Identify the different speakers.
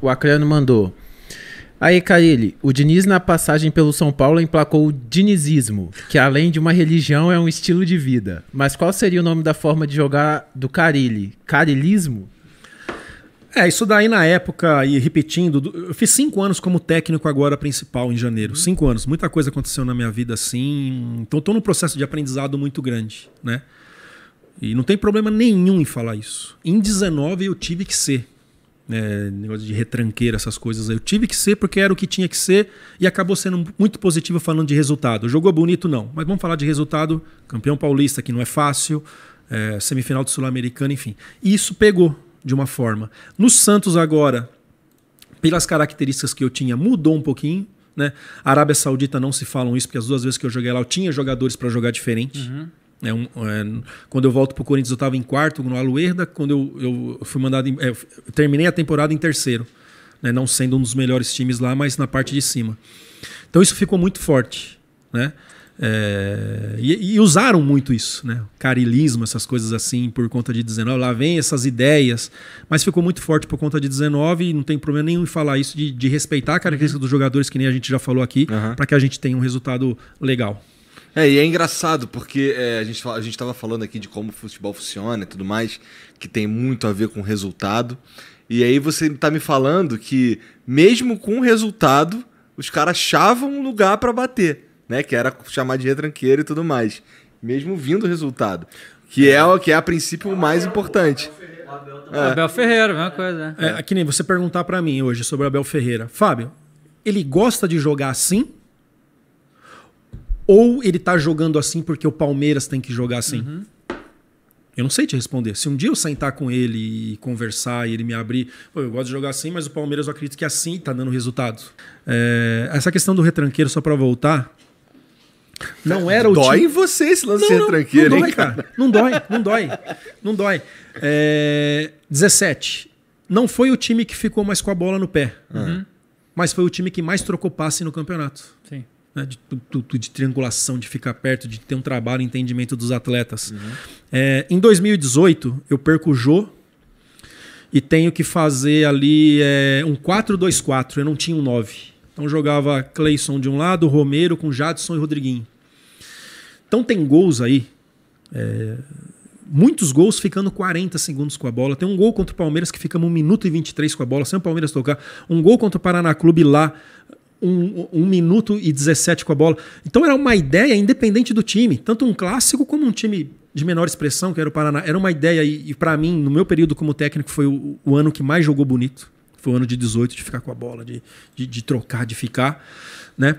Speaker 1: o Acreano mandou. Aí, Carilli, o Diniz na passagem pelo São Paulo emplacou o dinizismo, que além de uma religião é um estilo de vida. Mas qual seria o nome da forma de jogar do Carilli? Carilismo? É, isso daí na época, e repetindo, eu fiz cinco anos como técnico agora principal em janeiro. Uhum. Cinco anos. Muita coisa aconteceu na minha vida assim. Então estou num processo de aprendizado muito grande, né? E não tem problema nenhum em falar isso. Em 19 eu tive que ser é, negócio de retranqueira, essas coisas. Eu tive que ser porque era o que tinha que ser e acabou sendo muito positivo falando de resultado. Jogou bonito, não, mas vamos falar de resultado. Campeão paulista, que não é fácil, é, semifinal do Sul-Americano, enfim. E isso pegou de uma forma. No Santos, agora, pelas características que eu tinha, mudou um pouquinho. Né? Arábia Saudita não se falam isso, porque as duas vezes que eu joguei lá eu tinha jogadores para jogar diferente. Uhum. É um, é, quando eu volto para o Corinthians, eu estava em quarto no Aluerda. Quando eu, eu fui mandado. Em, é, terminei a temporada em terceiro, né? não sendo um dos melhores times lá, mas na parte de cima. Então isso ficou muito forte. Né? É, e, e, usaram muito isso, né? carilismo, essas coisas assim, por conta de 19. Lá vem essas ideias, mas ficou muito forte por conta de 19. E não tem problema nenhum em falar isso, de, de respeitar a característica uhum. dos jogadores, que nem a gente já falou aqui, uhum. para que a gente tenha um resultado legal.
Speaker 2: É, e é engraçado, porque é, a gente a estava falando aqui de como o futebol funciona e tudo mais, que tem muito a ver com resultado. E aí você está me falando que, mesmo com o resultado, os caras achavam um lugar para bater, né? Que era chamar de retranqueiro e tudo mais. Mesmo vindo o resultado. Que
Speaker 1: é o que é a princípio o mais importante. É. Abel
Speaker 2: Ferreira, mesma coisa. Né?
Speaker 1: É, é, que nem você perguntar para mim hoje sobre o Abel Ferreira. Fábio, ele gosta de jogar assim ou ele tá jogando assim porque o Palmeiras tem que jogar assim? Uhum. Eu não sei te responder. Se um dia eu sentar com ele e conversar e ele me abrir, eu gosto de jogar assim, mas o Palmeiras eu acredito que assim tá dando resultado. É, essa questão do retranqueiro, só para voltar, não era o Dói time... em você
Speaker 2: esse lance não, não, retranqueiro, não dói, hein, cara?
Speaker 1: cara? Não dói, não dói, não dói. É, 17. Não foi o time que ficou mais com a bola no pé, uhum. mas foi o time que mais trocou passe no campeonato. Sim né, de, de, de, triangulação, de ficar perto, de ter um trabalho, entendimento dos atletas. Uhum. É, em 2018, eu perco o Jô e tenho que fazer ali é, um 4-2-4. Eu não tinha um 9. Então jogava Cleison de um lado, Romero com Jadson e Rodriguinho. Então tem gols aí. É, muitos gols ficando 40 segundos com a bola. Tem um gol contra o Palmeiras que ficamos 1 minuto e 23 com a bola, sem o Palmeiras tocar. Um gol contra o Paraná Clube lá, um, um, minuto e 17 com a bola. Então era uma ideia independente do time, tanto um clássico como um time de menor expressão, que era o Paraná. Era uma ideia, e, e para mim, no meu período como técnico, foi o, o, ano que mais jogou bonito. Foi o ano de 18, de ficar com a bola, de, de, de trocar, de ficar. Né?